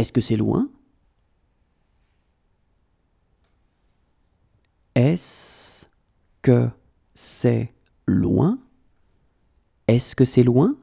Est-ce que c'est loin Est-ce que c'est loin Est-ce que c'est loin